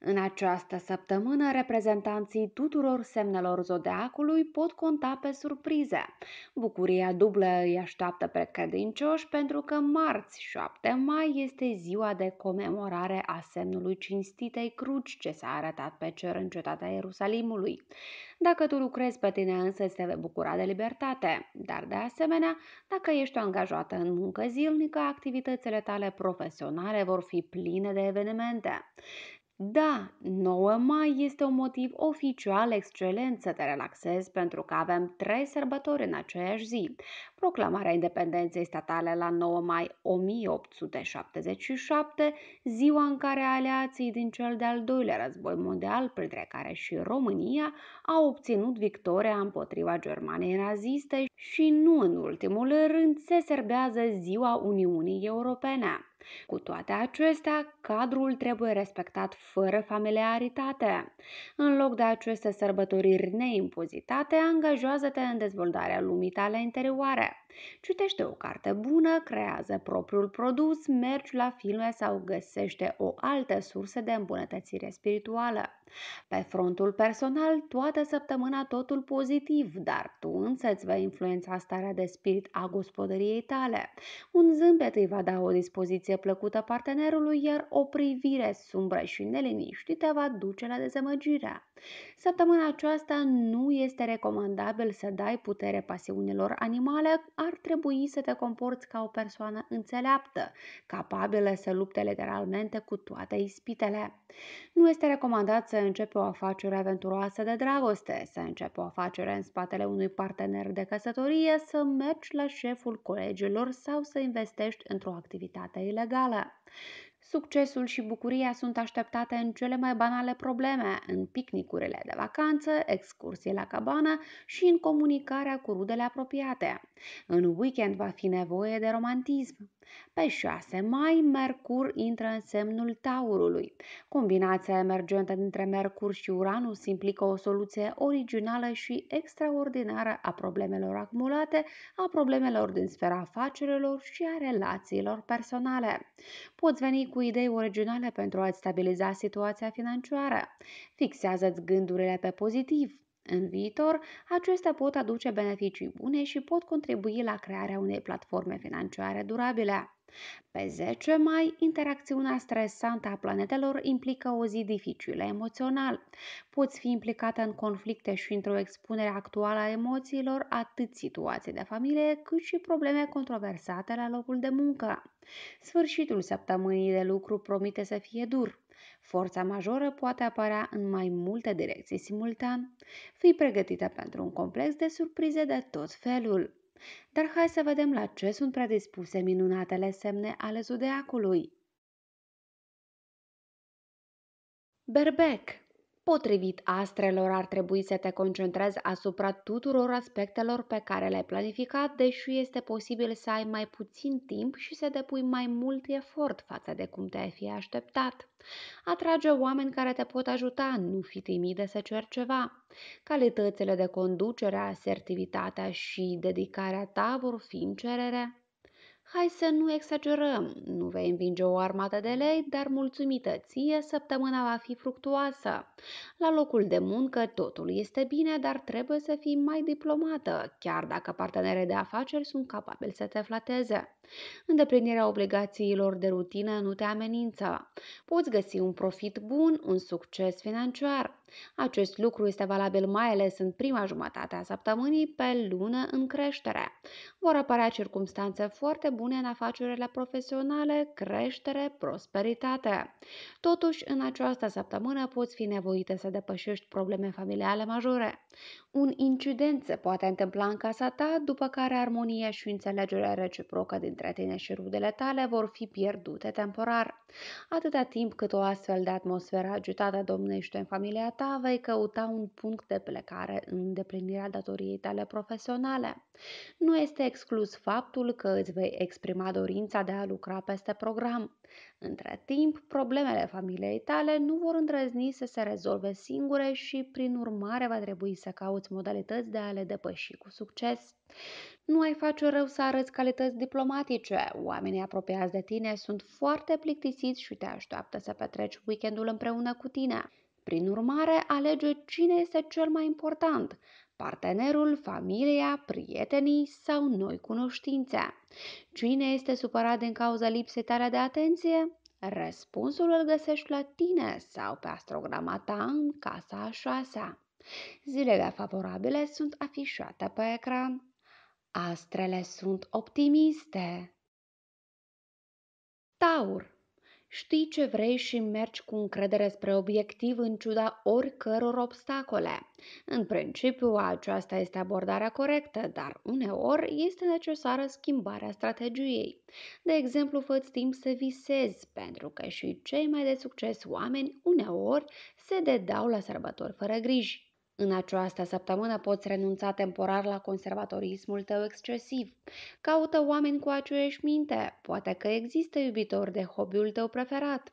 În această săptămână, reprezentanții tuturor semnelor zodiacului pot conta pe surprize. Bucuria dublă îi așteaptă pe credincioși pentru că marți 7 mai este ziua de comemorare a semnului cinstitei cruci ce s-a arătat pe cer în cetatea Ierusalimului. Dacă tu lucrezi pe tine însă, se vei bucura de libertate, dar de asemenea, dacă ești angajată în muncă zilnică, activitățile tale profesionale vor fi pline de evenimente. Da, 9 mai este un motiv oficial excelent să te relaxezi pentru că avem trei sărbători în aceeași zi. Proclamarea independenței statale la 9 mai 1877, ziua în care aleații din cel de-al doilea război mondial, printre care și România, au obținut victoria împotriva Germaniei naziste și nu în ultimul rând se serbează ziua Uniunii Europene. Cu toate acestea, cadrul trebuie respectat fără familiaritate. În loc de aceste sărbătoriri neimpozitate, angajează-te în dezvoltarea lumii tale interioare. Citește o carte bună, creează propriul produs, mergi la filme sau găsește o altă sursă de îmbunătățire spirituală. Pe frontul personal, toată săptămâna totul pozitiv, dar tu însă îți vei influența starea de spirit a gospodăriei tale. Un zâmbet îi va da o dispoziție plăcută partenerului, iar o privire sumbră și neliniștită va duce la dezamăgirea. Săptămâna aceasta nu este recomandabil să dai putere pasiunilor animale, ar trebui să te comporți ca o persoană înțeleaptă, capabilă să lupte literalmente cu toate ispitele. Nu este recomandat să începi o afacere aventuroasă de dragoste, să începi o afacere în spatele unui partener de căsătorie, să mergi la șeful colegilor sau să investești într-o activitate ilegală. Succesul și bucuria sunt așteptate în cele mai banale probleme, în picnicurile de vacanță, excursie la cabană și în comunicarea cu rudele apropiate. În weekend va fi nevoie de romantism. Pe 6 mai, Mercur intră în semnul Taurului. Combinația emergentă dintre Mercur și Uranus implică o soluție originală și extraordinară a problemelor acumulate, a problemelor din sfera afacerilor și a relațiilor personale. Poți veni cu idei originale pentru a-ți stabiliza situația financiară. Fixează-ți gândurile pe pozitiv. În viitor, acestea pot aduce beneficii bune și pot contribui la crearea unei platforme financiare durabile. Pe 10 mai, interacțiunea stresantă a planetelor implică o zi dificilă emoțional. Poți fi implicată în conflicte și într-o expunere actuală a emoțiilor, atât situații de familie, cât și probleme controversate la locul de muncă. Sfârșitul săptămânii de lucru promite să fie dur. Forța majoră poate apărea în mai multe direcții simultan. Fii pregătită pentru un complex de surprize de tot felul. Dar hai să vedem la ce sunt predispuse minunatele semne ale zodiacului. Berbec Potrivit astrelor, ar trebui să te concentrezi asupra tuturor aspectelor pe care le-ai planificat, deși este posibil să ai mai puțin timp și să depui mai mult efort față de cum te-ai fi așteptat. Atrage oameni care te pot ajuta, nu fi timide să ceri ceva. Calitățile de conducere, asertivitatea și dedicarea ta vor fi în cerere. Hai să nu exagerăm, nu vei învinge o armată de lei, dar mulțumită ție, săptămâna va fi fructuoasă. La locul de muncă totul este bine, dar trebuie să fii mai diplomată, chiar dacă partenerii de afaceri sunt capabili să te flateze. Îndeplinirea obligațiilor de rutină nu te amenință. Poți găsi un profit bun, un succes financiar. Acest lucru este valabil mai ales în prima jumătate a săptămânii pe lună în creștere. Vor apărea circumstanțe foarte bune în afacerile profesionale, creștere, prosperitate. Totuși, în această săptămână poți fi nevoită să depășești probleme familiale majore. Un incident se poate întâmpla în casa ta, după care armonia și înțelegerea reciprocă dintre tine și rudele tale vor fi pierdute temporar. Atâta timp cât o astfel de atmosferă agitată domnește în familia ta, vei căuta un punct de plecare în îndeplinirea datoriei tale profesionale. Nu este exclus faptul că îți vei exprima dorința de a lucra peste program. Între timp, problemele familiei tale nu vor îndrăzni să se rezolve singure și, prin urmare, va trebui să cauți căuți modalități de a le depăși cu succes. Nu ai face rău să arăți calități diplomatice. Oamenii apropiați de tine sunt foarte plictisiți și te așteaptă să petreci weekendul împreună cu tine. Prin urmare, alege cine este cel mai important, partenerul, familia, prietenii sau noi cunoștințe. Cine este supărat din cauza lipsei tale de atenție? Răspunsul îl găsești la tine sau pe astrograma ta în casa a șasea. Zilele favorabile sunt afișate pe ecran. Astrele sunt optimiste. Taur Știi ce vrei și mergi cu încredere spre obiectiv în ciuda oricăror obstacole. În principiu, aceasta este abordarea corectă, dar uneori este necesară schimbarea strategiei. De exemplu, fă timp să visezi, pentru că și cei mai de succes oameni uneori se dedau la sărbători fără griji. În această săptămână poți renunța temporar la conservatorismul tău excesiv. Caută oameni cu aceeași minte, poate că există iubitori de hobby-ul tău preferat.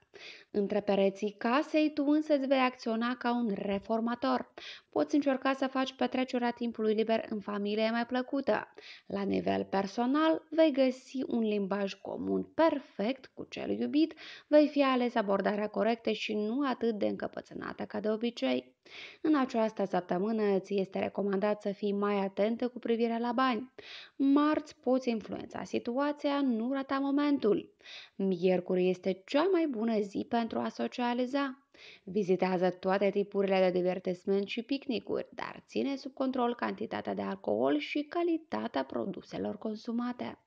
Între pereții casei, tu însă îți vei acționa ca un reformator. Poți încerca să faci petrecerea timpului liber în familie mai plăcută. La nivel personal, vei găsi un limbaj comun perfect cu cel iubit, vei fi ales abordarea corectă și nu atât de încăpățânată ca de obicei. În această săptămână îți este recomandat să fii mai atentă cu privire la bani. Marți poți influența situația, nu rata momentul. Miercuri este cea mai bună zi pentru a socializa. Vizitează toate tipurile de divertisment și picnicuri, dar ține sub control cantitatea de alcool și calitatea produselor consumate.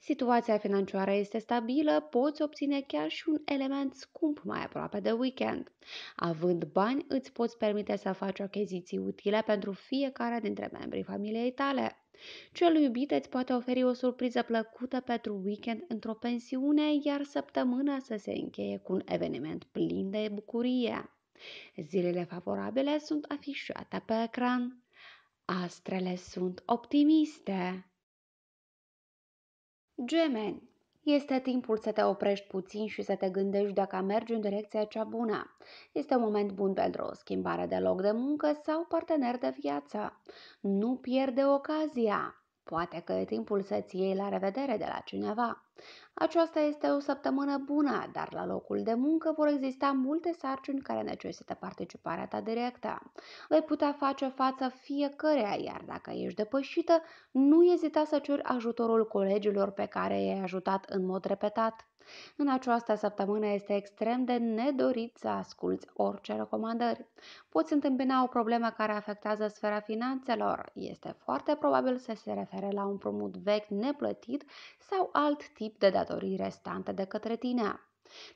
Situația financiară este stabilă, poți obține chiar și un element scump mai aproape de weekend. Având bani, îți poți permite să faci achiziții utile pentru fiecare dintre membrii familiei tale. Cel iubit îți poate oferi o surpriză plăcută pentru weekend într-o pensiune, iar săptămâna să se încheie cu un eveniment plin de bucurie. Zilele favorabile sunt afișate pe ecran. Astrele sunt optimiste. Gemeni este timpul să te oprești puțin și să te gândești dacă mergi în direcția cea bună. Este un moment bun pentru o schimbare de loc de muncă sau partener de viață. Nu pierde ocazia! Poate că e timpul să-ți iei la revedere de la cineva. Aceasta este o săptămână bună, dar la locul de muncă vor exista multe sarcini care necesită participarea ta directă. Vei putea face față fiecăreia, iar dacă ești depășită, nu ezita să ceri ajutorul colegilor pe care i-ai ajutat în mod repetat. În această săptămână este extrem de nedorit să asculți orice recomandări. Poți întâmpina o problemă care afectează sfera finanțelor. Este foarte probabil să se refere la un promut vechi neplătit sau alt tip de datorii restante de către tine.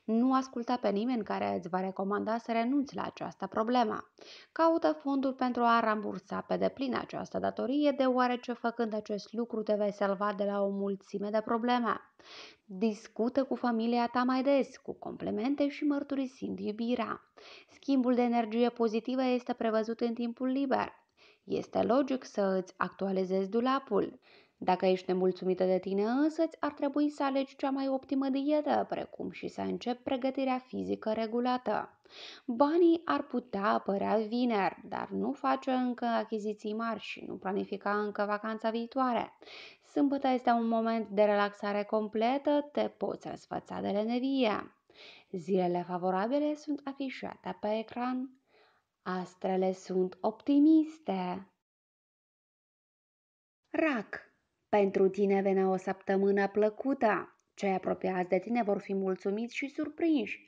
Nu asculta pe nimeni care îți va recomanda să renunți la această problemă. Caută fonduri pentru a rambursa pe deplin această datorie, deoarece făcând acest lucru te vei salva de la o mulțime de probleme. Discută cu familia ta mai des, cu complemente și mărturisind iubirea. Schimbul de energie pozitivă este prevăzut în timpul liber. Este logic să îți actualizezi dulapul. Dacă ești nemulțumită de tine însă, ar trebui să alegi cea mai optimă dietă, precum și să începi pregătirea fizică regulată. Banii ar putea apărea vineri, dar nu face încă achiziții mari și nu planifica încă vacanța viitoare. Sâmbătă este un moment de relaxare completă, te poți răsfăța de lenevie. Zilele favorabile sunt afișate pe ecran. Astrele sunt optimiste. Rac pentru tine venea o săptămână plăcută. Cei apropiați de tine vor fi mulțumiți și surprinși.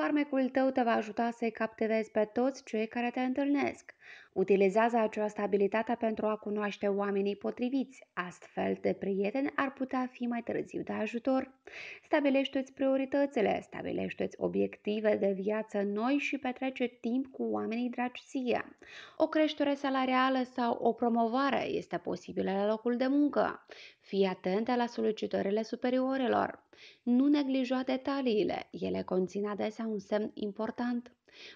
Farmecul tău te va ajuta să-i captivezi pe toți cei care te întâlnesc. Utilizează această abilitate pentru a cunoaște oamenii potriviți, astfel de prieteni ar putea fi mai târziu de ajutor. Stabilește-ți prioritățile, stabilește-ți obiective de viață noi și petrece timp cu oamenii dragi ție. O creștere salarială sau o promovare este posibilă la locul de muncă. Fii atentă la solicitările superiorilor. Nu neglija detaliile, ele conțin adesea un semn important.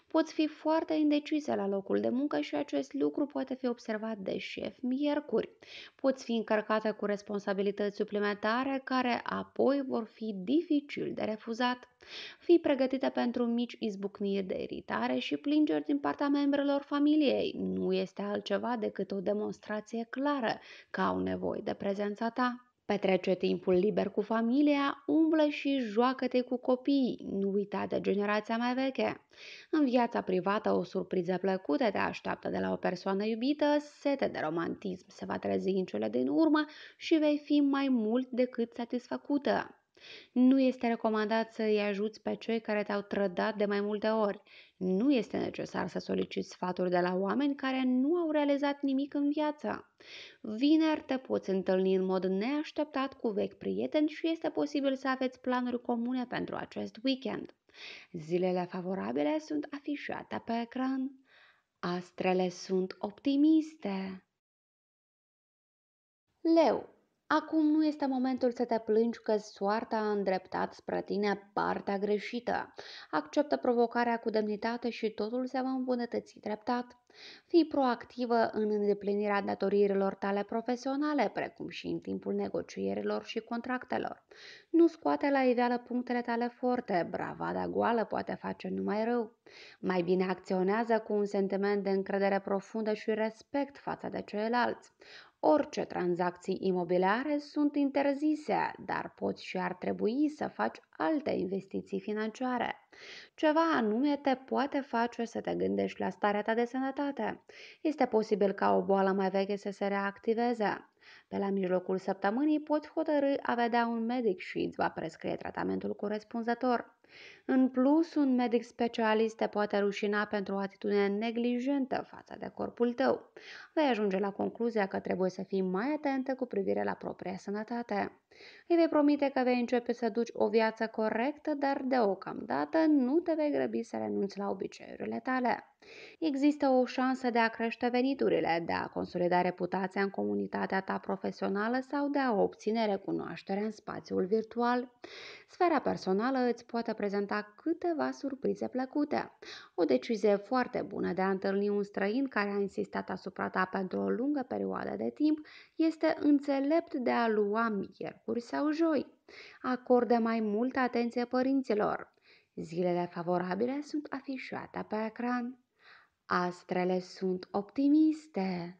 Poți fi foarte indecisă la locul de muncă și acest lucru poate fi observat de șef miercuri. Poți fi încărcată cu responsabilități suplimentare care apoi vor fi dificil de refuzat. Fii pregătită pentru mici izbucniri de iritare și plângeri din partea membrelor familiei. Nu este altceva decât o demonstrație clară că au nevoie de prezența ta. Petrece timpul liber cu familia, umblă și joacă-te cu copiii, nu uita de generația mai veche. În viața privată, o surpriză plăcută te așteaptă de la o persoană iubită, sete de romantism se va trezi în cele din urmă și vei fi mai mult decât satisfăcută. Nu este recomandat să îi ajuți pe cei care te-au trădat de mai multe ori. Nu este necesar să soliciți sfaturi de la oameni care nu au realizat nimic în viață. Vineri te poți întâlni în mod neașteptat cu vechi prieteni și este posibil să aveți planuri comune pentru acest weekend. Zilele favorabile sunt afișate pe ecran. Astrele sunt optimiste. Leu Acum nu este momentul să te plângi că soarta a îndreptat spre tine partea greșită. Acceptă provocarea cu demnitate și totul se va îmbunătăți treptat. Fii proactivă în îndeplinirea datoriilor tale profesionale, precum și în timpul negocierilor și contractelor. Nu scoate la iveală punctele tale forte, bravada goală poate face numai rău. Mai bine acționează cu un sentiment de încredere profundă și respect față de ceilalți. Orice tranzacții imobiliare sunt interzise, dar poți și ar trebui să faci alte investiții financiare. Ceva anume te poate face să te gândești la starea ta de sănătate. Este posibil ca o boală mai veche să se reactiveze. Pe la mijlocul săptămânii poți hotărâi a vedea un medic și îți va prescrie tratamentul corespunzător. În plus, un medic specialist te poate rușina pentru o atitudine neglijentă față de corpul tău. Vei ajunge la concluzia că trebuie să fii mai atentă cu privire la propria sănătate. Îi vei promite că vei începe să duci o viață corectă, dar deocamdată nu te vei grăbi să renunți la obiceiurile tale. Există o șansă de a crește veniturile, de a consolida reputația în comunitatea ta profesională sau de a obține recunoaștere în spațiul virtual. Sfera personală îți poate prezenta câteva surprize plăcute. O decizie foarte bună de a întâlni un străin care a insistat asupra ta pentru o lungă perioadă de timp este înțelept de a lua miercuri sau joi. Acordă mai multă atenție părinților. Zilele favorabile sunt afișate pe ecran. Astrele sunt optimiste.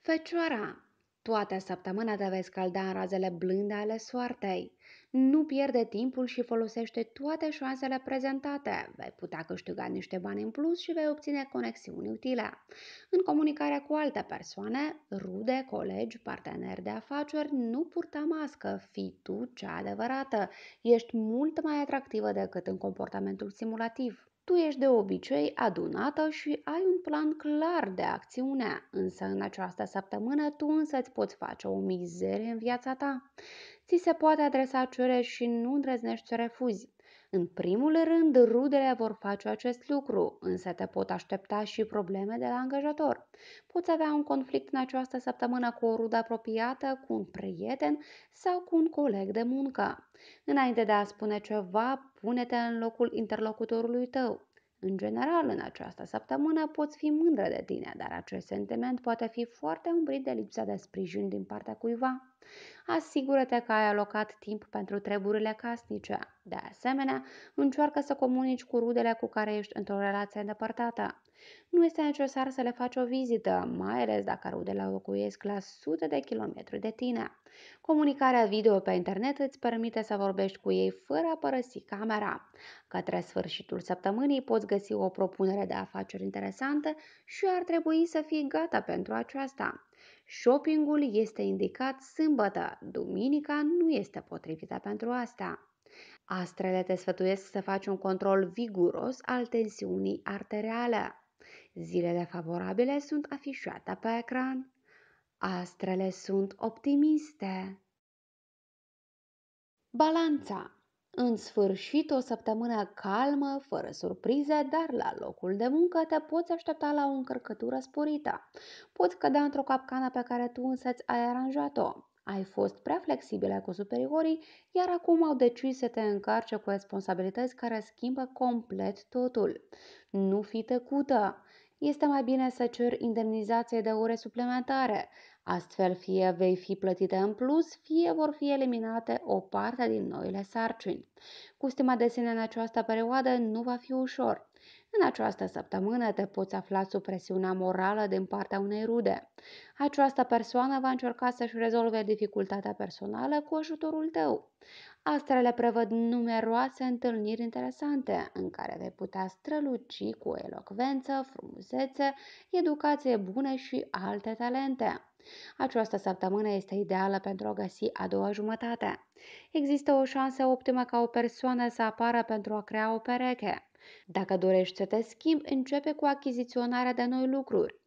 Fecioara Toată săptămâna te vei scalda în razele blânde ale soartei. Nu pierde timpul și folosește toate șansele prezentate. Vei putea câștiga niște bani în plus și vei obține conexiuni utile. În comunicarea cu alte persoane, rude, colegi, parteneri de afaceri, nu purta mască, fii tu cea adevărată. Ești mult mai atractivă decât în comportamentul simulativ. Tu ești de obicei adunată și ai un plan clar de acțiune, însă în această săptămână tu însă îți poți face o mizerie în viața ta. Ți se poate adresa cereri și nu îndrăznești să refuzi. În primul rând, rudele vor face acest lucru, însă te pot aștepta și probleme de la angajator. Poți avea un conflict în această săptămână cu o rudă apropiată, cu un prieten sau cu un coleg de muncă. Înainte de a spune ceva, pune-te în locul interlocutorului tău. În general, în această săptămână poți fi mândră de tine, dar acest sentiment poate fi foarte umbrit de lipsa de sprijin din partea cuiva. Asigură-te că ai alocat timp pentru treburile casnice. De asemenea, încearcă să comunici cu rudele cu care ești într-o relație îndepărtată. Nu este necesar să le faci o vizită, mai ales dacă rudele locuiesc la sute de kilometri de tine. Comunicarea video pe internet îți permite să vorbești cu ei fără a părăsi camera. Către sfârșitul săptămânii poți găsi o propunere de afaceri interesantă și ar trebui să fii gata pentru aceasta. Shoppingul este indicat sâmbătă, duminica nu este potrivită pentru asta. Astrele te sfătuiesc să faci un control viguros al tensiunii arteriale. Zilele favorabile sunt afișate pe ecran. Astrele sunt optimiste. Balanța în sfârșit, o săptămână calmă, fără surprize, dar la locul de muncă te poți aștepta la o încărcătură sporită. Poți cădea într-o capcană pe care tu însăți ai aranjat-o. Ai fost prea flexibilă cu superiorii, iar acum au decis să te încarce cu responsabilități care schimbă complet totul. Nu fi tăcută! este mai bine să ceri indemnizație de ore suplimentare. Astfel, fie vei fi plătite în plus, fie vor fi eliminate o parte din noile sarcini. Cu stima de sine în această perioadă nu va fi ușor. În această săptămână te poți afla sub presiunea morală din partea unei rude. Această persoană va încerca să-și rezolve dificultatea personală cu ajutorul tău. Astrele prevăd numeroase întâlniri interesante în care vei putea străluci cu elocvență, frumusețe, educație bună și alte talente. Această săptămână este ideală pentru a găsi a doua jumătate. Există o șansă optimă ca o persoană să apară pentru a crea o pereche. Dacă dorești să te schimbi, începe cu achiziționarea de noi lucruri.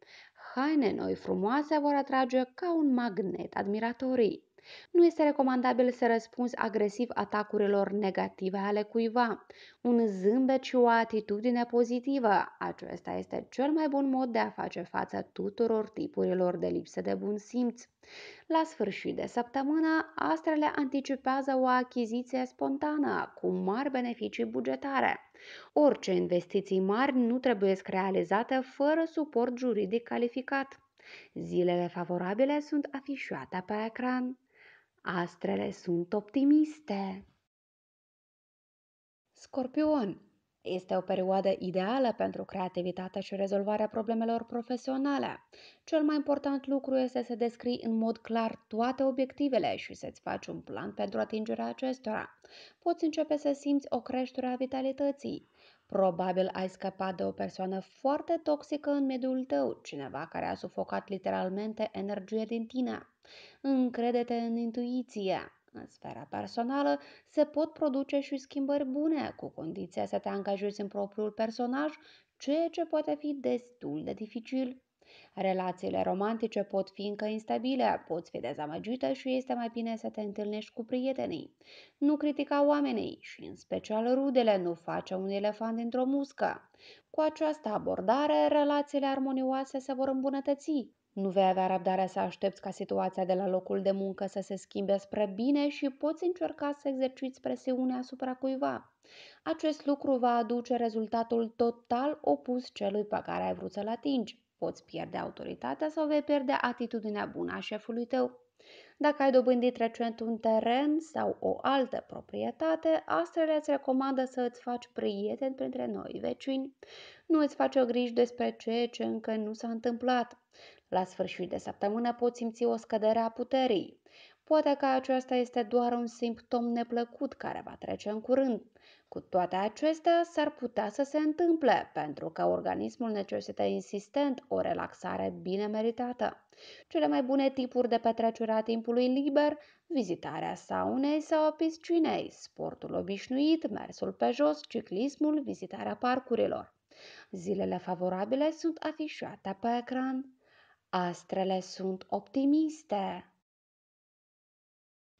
Haine noi frumoase vor atrage ca un magnet admiratorii. Nu este recomandabil să răspunzi agresiv atacurilor negative ale cuiva. Un zâmbet și o atitudine pozitivă. Acesta este cel mai bun mod de a face față tuturor tipurilor de lipsă de bun simț. La sfârșit de săptămână, astrele anticipează o achiziție spontană cu mari beneficii bugetare. Orice investiții mari nu trebuie realizate fără suport juridic calificat. Zilele favorabile sunt afișate pe ecran. Astrele sunt optimiste. Scorpion este o perioadă ideală pentru creativitatea și rezolvarea problemelor profesionale. Cel mai important lucru este să descrii în mod clar toate obiectivele și să-ți faci un plan pentru atingerea acestora. Poți începe să simți o creștere a vitalității, Probabil ai scăpat de o persoană foarte toxică în mediul tău, cineva care a sufocat literalmente energia din tine. Încredete te în intuiție. În sfera personală se pot produce și schimbări bune, cu condiția să te angajezi în propriul personaj, ceea ce poate fi destul de dificil Relațiile romantice pot fi încă instabile, poți fi dezamăgită și este mai bine să te întâlnești cu prietenii. Nu critica oamenii și în special rudele, nu face un elefant dintr-o muscă. Cu această abordare, relațiile armonioase se vor îmbunătăți. Nu vei avea răbdarea să aștepți ca situația de la locul de muncă să se schimbe spre bine și poți încerca să exerciți presiunea asupra cuiva. Acest lucru va aduce rezultatul total opus celui pe care ai vrut să-l atingi poți pierde autoritatea sau vei pierde atitudinea bună a șefului tău. Dacă ai dobândit recent un teren sau o altă proprietate, astrele îți recomandă să îți faci prieteni printre noi vecini. Nu îți face o griji despre ceea ce încă nu s-a întâmplat. La sfârșit de săptămână poți simți o scădere a puterii. Poate că aceasta este doar un simptom neplăcut care va trece în curând. Cu toate acestea, s-ar putea să se întâmple, pentru că organismul necesită insistent o relaxare bine meritată. Cele mai bune tipuri de petrecere a timpului liber, vizitarea saunei sau a piscinei, sportul obișnuit, mersul pe jos, ciclismul, vizitarea parcurilor. Zilele favorabile sunt afișate pe ecran. Astrele sunt optimiste.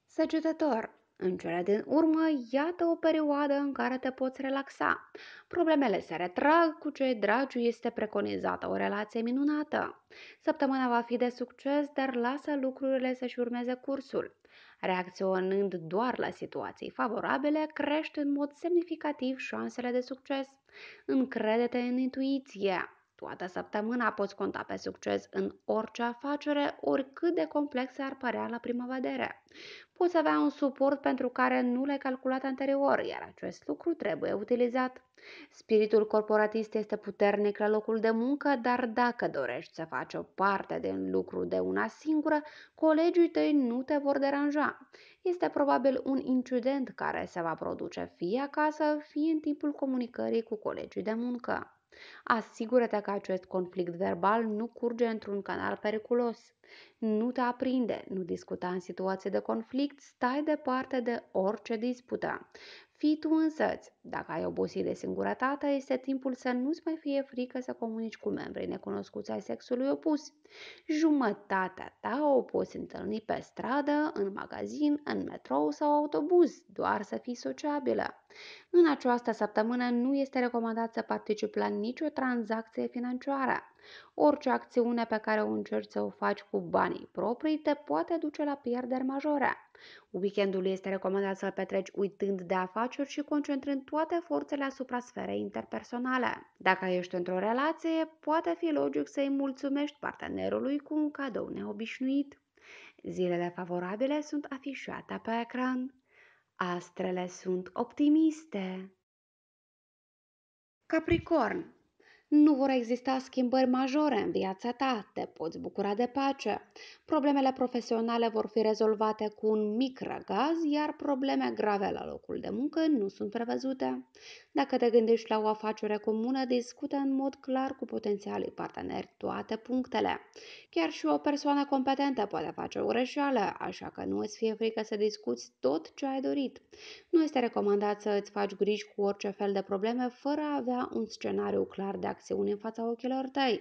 Săgetător, în cele din urmă, iată o perioadă în care te poți relaxa. Problemele se retrag, cu cei dragi este preconizată o relație minunată. Săptămâna va fi de succes, dar lasă lucrurile să-și urmeze cursul. Reacționând doar la situații favorabile, crește în mod semnificativ șansele de succes. Încrede-te în intuiție poate săptămâna poți conta pe succes în orice afacere, oricât de complex ar părea la prima vedere. Poți avea un suport pentru care nu l-ai calculat anterior, iar acest lucru trebuie utilizat. Spiritul corporatist este puternic la locul de muncă, dar dacă dorești să faci o parte din lucru de una singură, colegii tăi nu te vor deranja. Este probabil un incident care se va produce fie acasă, fie în timpul comunicării cu colegii de muncă. Asigură-te că acest conflict verbal nu curge într-un canal periculos. Nu te aprinde, nu discuta în situații de conflict, stai departe de orice dispută. Fii tu însăți. Dacă ai obosit de singurătate, este timpul să nu-ți mai fie frică să comunici cu membrii necunoscuți ai sexului opus. Jumătatea ta o poți întâlni pe stradă, în magazin, în metrou sau autobuz, doar să fii sociabilă. În această săptămână nu este recomandat să participi la nicio tranzacție financiară. Orice acțiune pe care o încerci să o faci cu banii proprii te poate duce la pierderi majore. Weekendul este recomandat să-l petreci uitând de afaceri și concentrând toate forțele asupra sferei interpersonale. Dacă ești într-o relație, poate fi logic să-i mulțumești partenerului cu un cadou neobișnuit. Zilele favorabile sunt afișate pe ecran. Astrele sunt optimiste. Capricorn nu vor exista schimbări majore în viața ta, te poți bucura de pace. Problemele profesionale vor fi rezolvate cu un mic răgaz, iar probleme grave la locul de muncă nu sunt prevăzute. Dacă te gândești la o afacere comună, discută în mod clar cu potențialii parteneri toate punctele. Chiar și o persoană competentă poate face o greșeală, așa că nu îți fie frică să discuți tot ce ai dorit. Nu este recomandat să îți faci griji cu orice fel de probleme fără a avea un scenariu clar de acțiuni în fața ochilor tăi.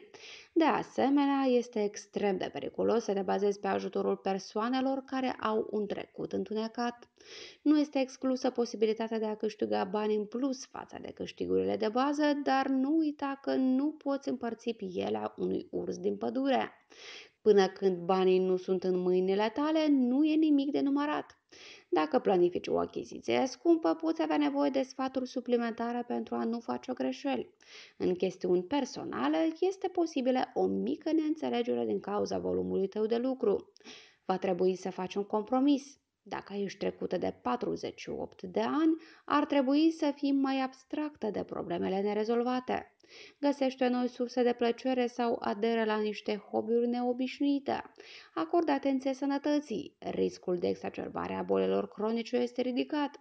De asemenea, este extrem de periculos să te bazezi pe ajutorul persoanelor care au un trecut întunecat. Nu este exclusă posibilitatea de a câștiga bani în plus față de câștigurile de bază, dar nu uita că nu poți împărți pielea unui urs din pădure. Până când banii nu sunt în mâinile tale, nu e nimic de numărat. Dacă planifici o achiziție scumpă, poți avea nevoie de sfaturi suplimentare pentru a nu face o greșeli. În chestiuni personale, este posibilă o mică neînțelegere din cauza volumului tău de lucru. Va trebui să faci un compromis. Dacă ești trecută de 48 de ani, ar trebui să fii mai abstractă de problemele nerezolvate. Găsește noi surse de plăcere sau aderă la niște hobby-uri neobișnuite. Acordă atenție sănătății. Riscul de exacerbare a bolilor cronice este ridicat.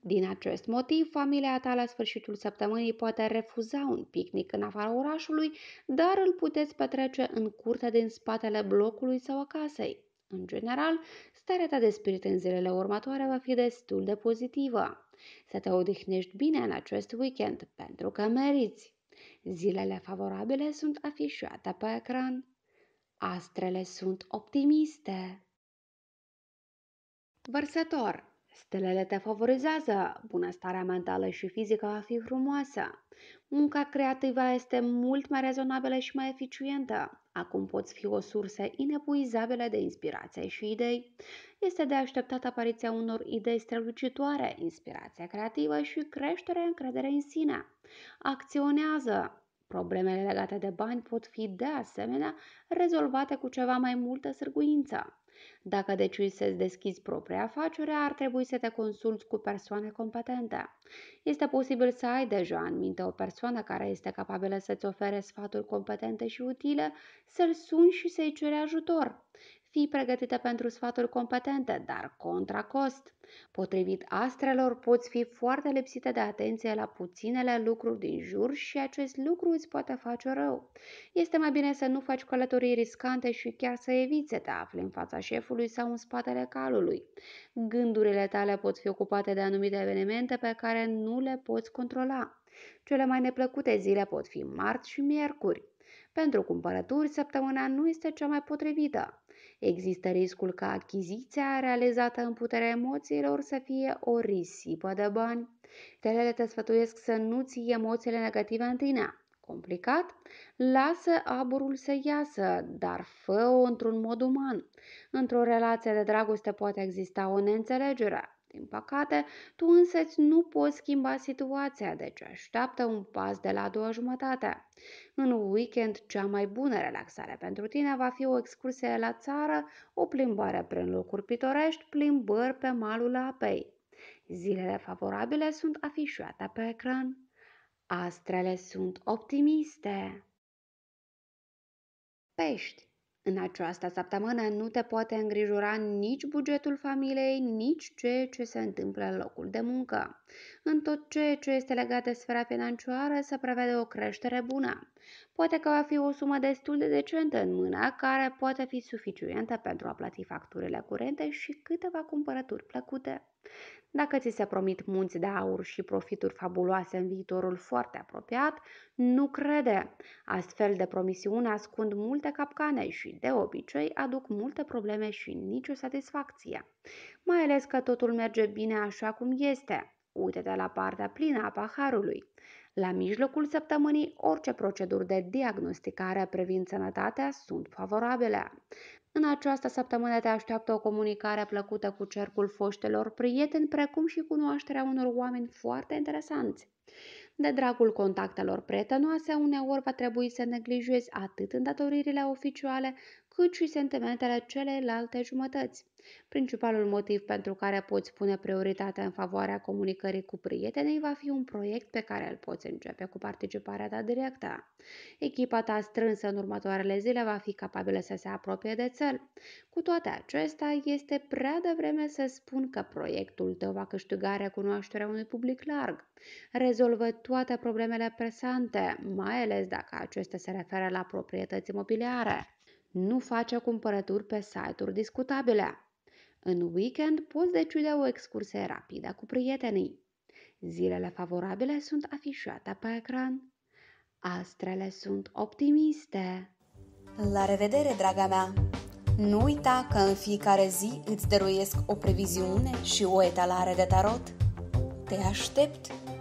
Din acest motiv, familia ta la sfârșitul săptămânii poate refuza un picnic în afara orașului, dar îl puteți petrece în curtea din spatele blocului sau a casei. În general, starea ta de spirit în zilele următoare va fi destul de pozitivă. Să te odihnești bine în acest weekend, pentru că meriți! Zilele favorabile sunt afișate pe ecran. Astrele sunt optimiste. Vărsător Stelele te favorizează, bunăstarea mentală și fizică va fi frumoasă. Munca creativă este mult mai rezonabilă și mai eficientă. Acum poți fi o sursă inepuizabilă de inspirație și idei. Este de așteptat apariția unor idei strălucitoare, inspirație creativă și creștere încredere în sine. Acționează! Problemele legate de bani pot fi de asemenea rezolvate cu ceva mai multă sârguință. Dacă decizi să-ți deschizi propria afacere, ar trebui să te consulți cu persoane competente. Este posibil să ai deja în minte o persoană care este capabilă să-ți ofere sfaturi competente și utile, să-l suni și să-i ceri ajutor fii pregătită pentru sfaturi competente, dar contra cost. Potrivit astrelor, poți fi foarte lipsită de atenție la puținele lucruri din jur și acest lucru îți poate face rău. Este mai bine să nu faci călătorii riscante și chiar să eviți să te afli în fața șefului sau în spatele calului. Gândurile tale pot fi ocupate de anumite evenimente pe care nu le poți controla. Cele mai neplăcute zile pot fi marți și miercuri. Pentru cumpărături, săptămâna nu este cea mai potrivită. Există riscul ca achiziția realizată în puterea emoțiilor să fie o risipă de bani. Telele te sfătuiesc să nu ții emoțiile negative în tine. Complicat? Lasă aburul să iasă, dar fă-o într-un mod uman. Într-o relație de dragoste poate exista o neînțelegere, din păcate, tu însăți nu poți schimba situația, deci așteaptă un pas de la a doua jumătate. În weekend, cea mai bună relaxare pentru tine va fi o excursie la țară, o plimbare prin locuri pitorești, plimbări pe malul apei. Zilele favorabile sunt afișate pe ecran. Astrele sunt optimiste. Pești în această săptămână nu te poate îngrijora nici bugetul familiei, nici ceea ce se întâmplă în locul de muncă. În tot ceea ce este legat de sfera financiară se prevede o creștere bună. Poate că va fi o sumă destul de decentă în mână, care poate fi suficientă pentru a plăti facturile curente și câteva cumpărături plăcute. Dacă ți se promit munți de aur și profituri fabuloase în viitorul foarte apropiat, nu crede. Astfel de promisiuni ascund multe capcane și, de obicei, aduc multe probleme și nicio satisfacție. Mai ales că totul merge bine așa cum este. Uite-te la partea plină a paharului. La mijlocul săptămânii, orice proceduri de diagnosticare privind sănătatea sunt favorabile. În această săptămână te așteaptă o comunicare plăcută cu cercul foștelor prieteni, precum și cunoașterea unor oameni foarte interesanți. De dragul contactelor prietenoase, uneori va trebui să neglijezi atât îndatoririle oficiale, cât și sentimentele celelalte jumătăți. Principalul motiv pentru care poți pune prioritatea în favoarea comunicării cu prietenii va fi un proiect pe care îl poți începe cu participarea ta directă. Echipa ta strânsă în următoarele zile va fi capabilă să se apropie de țel. Cu toate acestea, este prea devreme să spun că proiectul tău va câștiga recunoașterea unui public larg. Rezolvă toate problemele presante, mai ales dacă acestea se referă la proprietăți imobiliare. Nu face cumpărături pe site-uri discutabile. În weekend poți decide o excursie rapidă cu prietenii. Zilele favorabile sunt afișate pe ecran. Astrele sunt optimiste. La revedere, draga mea! Nu uita că în fiecare zi îți dăruiesc o previziune și o etalare de tarot. Te aștept!